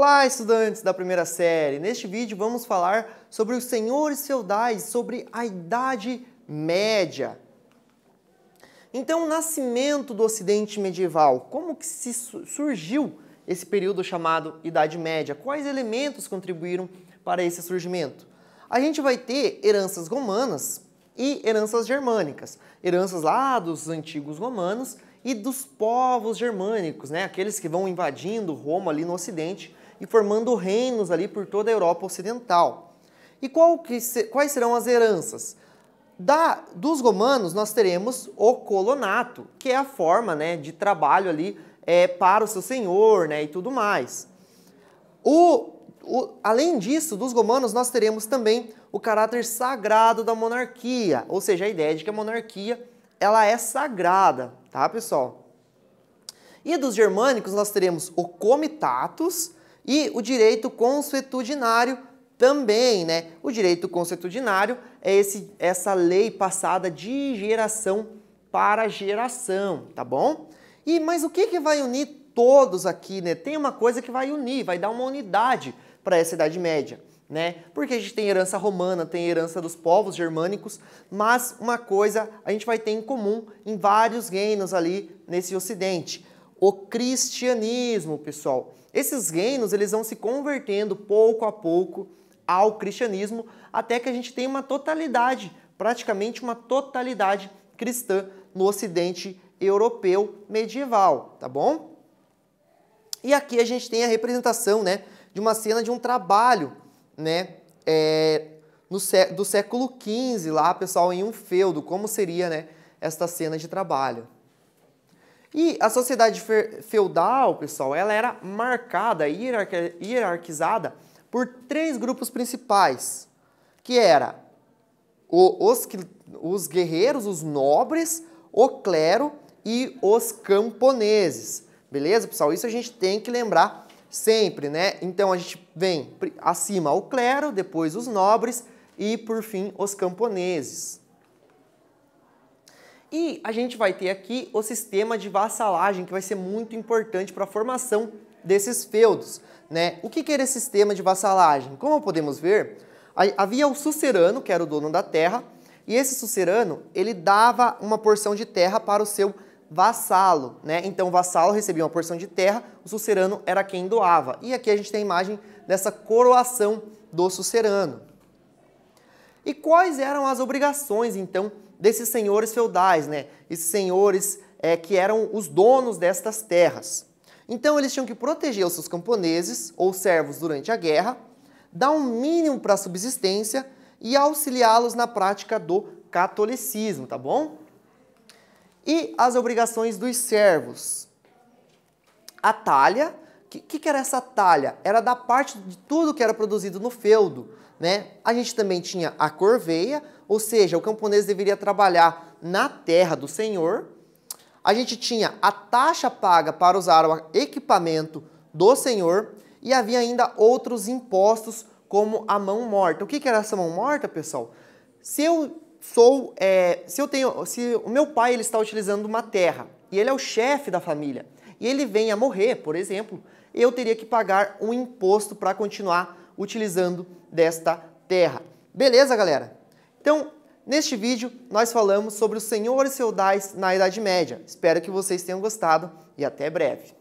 Olá, estudantes da primeira série! Neste vídeo vamos falar sobre os senhores feudais, sobre a Idade Média. Então, o nascimento do Ocidente medieval, como que se surgiu esse período chamado Idade Média? Quais elementos contribuíram para esse surgimento? A gente vai ter heranças romanas e heranças germânicas, heranças lá dos antigos romanos e dos povos germânicos, né? aqueles que vão invadindo Roma ali no Ocidente e formando reinos ali por toda a Europa Ocidental. E que, quais serão as heranças? Da, dos romanos, nós teremos o colonato, que é a forma né, de trabalho ali é, para o seu senhor né, e tudo mais. O, o, além disso, dos romanos, nós teremos também o caráter sagrado da monarquia, ou seja, a ideia de que a monarquia ela é sagrada, tá, pessoal? E dos germânicos, nós teremos o comitatus, e o direito consuetudinário também, né? O direito consuetudinário é esse, essa lei passada de geração para geração, tá bom? E mas o que, que vai unir todos aqui, né? Tem uma coisa que vai unir, vai dar uma unidade para essa Idade Média, né? Porque a gente tem herança romana, tem herança dos povos germânicos, mas uma coisa a gente vai ter em comum em vários reinos ali nesse Ocidente o cristianismo, pessoal. Esses reinos eles vão se convertendo pouco a pouco ao cristianismo até que a gente tem uma totalidade, praticamente uma totalidade cristã no Ocidente europeu medieval, tá bom? E aqui a gente tem a representação, né, de uma cena de um trabalho, né, é, no sé do século XV lá, pessoal, em um feudo, como seria, né, esta cena de trabalho. E a sociedade feudal, pessoal, ela era marcada, hierarquizada por três grupos principais, que era os, os guerreiros, os nobres, o clero e os camponeses. Beleza, pessoal? Isso a gente tem que lembrar sempre, né? Então a gente vem acima o clero, depois os nobres e por fim os camponeses. E a gente vai ter aqui o sistema de vassalagem, que vai ser muito importante para a formação desses feudos. Né? O que, que era é esse sistema de vassalagem? Como podemos ver, havia o sucerano, que era o dono da terra, e esse sucerano, ele dava uma porção de terra para o seu vassalo, né? Então o vassalo recebia uma porção de terra, o sucerano era quem doava. E aqui a gente tem a imagem dessa coroação do sucerano. E quais eram as obrigações, então, desses senhores feudais, né? Esses senhores é, que eram os donos destas terras. Então eles tinham que proteger os seus camponeses ou servos durante a guerra, dar um mínimo para a subsistência e auxiliá-los na prática do catolicismo, tá bom? E as obrigações dos servos. A talha que, que era essa talha? Era da parte de tudo que era produzido no feudo. Né? A gente também tinha a corveia, ou seja, o camponês deveria trabalhar na terra do senhor. A gente tinha a taxa paga para usar o equipamento do senhor e havia ainda outros impostos como a mão morta. O que, que era essa mão morta, pessoal? Se eu sou, é, se eu tenho, se o meu pai ele está utilizando uma terra e ele é o chefe da família, e ele venha a morrer, por exemplo, eu teria que pagar um imposto para continuar utilizando desta terra. Beleza, galera? Então, neste vídeo nós falamos sobre os senhores feudais na Idade Média. Espero que vocês tenham gostado e até breve.